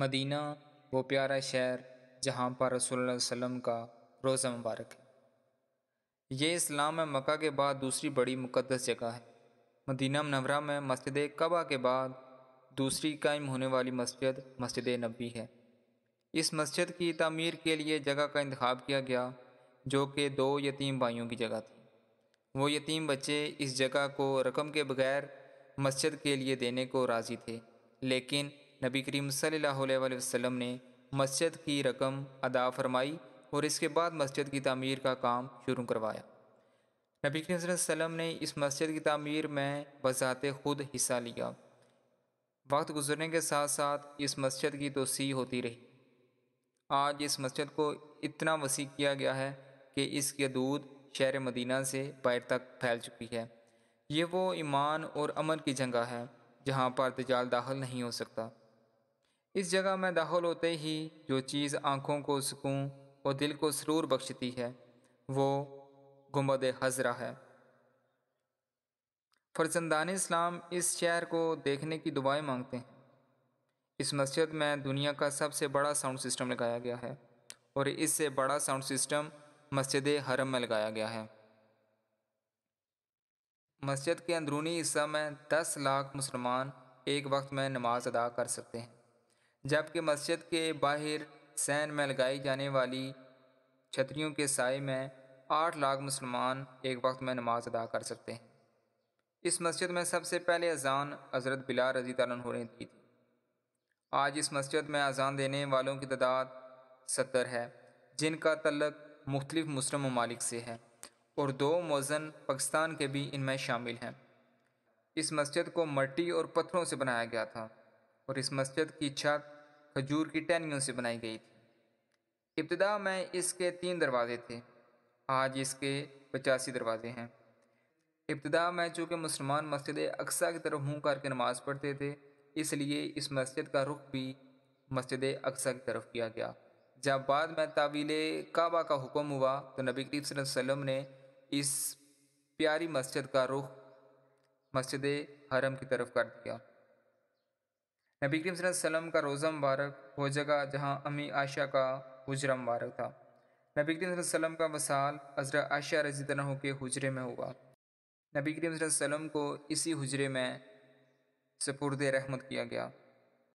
Medina वो प्यारा शहर जहाँ पर रसोल्ला वसम का रोज़ा मुबारक है ये इस्लाम में मक्का के बाद दूसरी बड़ी मुकदस जगह है मदीना मनवरा में मस्जिद कबा के बाद दूसरी कायम होने वाली मस्जिद मस्जिद नबी है इस मस्जिद की तमीर के लिए जगह का इंतखब किया गया जो कि दो यतीम भाइयों की जगह थी वो यतीम बच्चे इस जगह को रकम के बगैर मस्जिद के लिए देने को राज़ी थे लेकिन नबी करीम सल अलैहि ने मस्जिद की रकम अदा फरमाई और इसके बाद मस्जिद की तमीर का काम शुरू करवाया नबी करीम वसम ने इस मस्जिद की तमीर में बज़ात खुद हिस्सा लिया वक्त गुजरने के साथ साथ इस मस्जिद की तोसी होती रही आज इस मस्जिद को इतना वसी किया गया है कि इसके दूध शहर मदीना से बाहर तक फैल चुकी है ये वो ईमान और अमन की जगह है जहाँ पर तजाल दाखिल नहीं हो सकता इस जगह में दाखिल होते ही जो चीज़ आँखों को सुकून और दिल को सरूर बख्शती है वो गुमद हजरा है फरजंदान इस्लाम इस शहर को देखने की दुआएं मांगते हैं इस मस्जिद में दुनिया का सबसे बड़ा साउंड सिस्टम लगाया गया है और इससे बड़ा साउंड सिस्टम मस्जिद हरम में लगाया गया है मस्जिद के अंदरूनी हिस्सा में दस लाख मुसलमान एक वक्त में नमाज अदा कर सकते हैं जबकि मस्जिद के बाहर सैन में लगाई जाने वाली छतरियों के साय में आठ लाख मुसलमान एक वक्त में नमाज अदा कर सकते हैं इस मस्जिद में सबसे पहले अजान हज़रत बिला रजी तन हो रही थी आज इस मस्जिद में अजान देने वालों की तादाद सत्तर है जिनका तलक मुख्तलिफ मुस्लिम ममालिक से है और दो मौजन पाकिस्तान के भी इनमें शामिल हैं इस मस्जिद को मट्टी और पत्थरों से बनाया गया था और इस मस्जिद की छत खजूर की टहनियों से बनाई गई थी इब्तदा में इसके तीन दरवाज़े थे आज इसके पचासी दरवाज़े हैं इब्तदा में चूँकि मुसलमान मस्जिद अक्सा की तरफ मुँह करके नमाज़ पढ़ते थे इसलिए इस मस्जिद का रुख भी मस्जिद अक्सा की तरफ किया गया जब बाद में तावील काबा का हुक्म हुआ तो नबी करीब वसम ने इस प्यारी मस्जिद का रुख मस्जिद हरम की तरफ कर दिया नबी करीम सल्लम का रोज़ा मुबारक वो जगह जहाँ अमी आयशा का हुजरा मुबारक था नबी करीम सल्लम का वसाल हज़रा आयशा रजी तनह के हुजरे में हुआ नबी करीम सल्लम को इसी हुजरे में सपुरद रहमत किया गया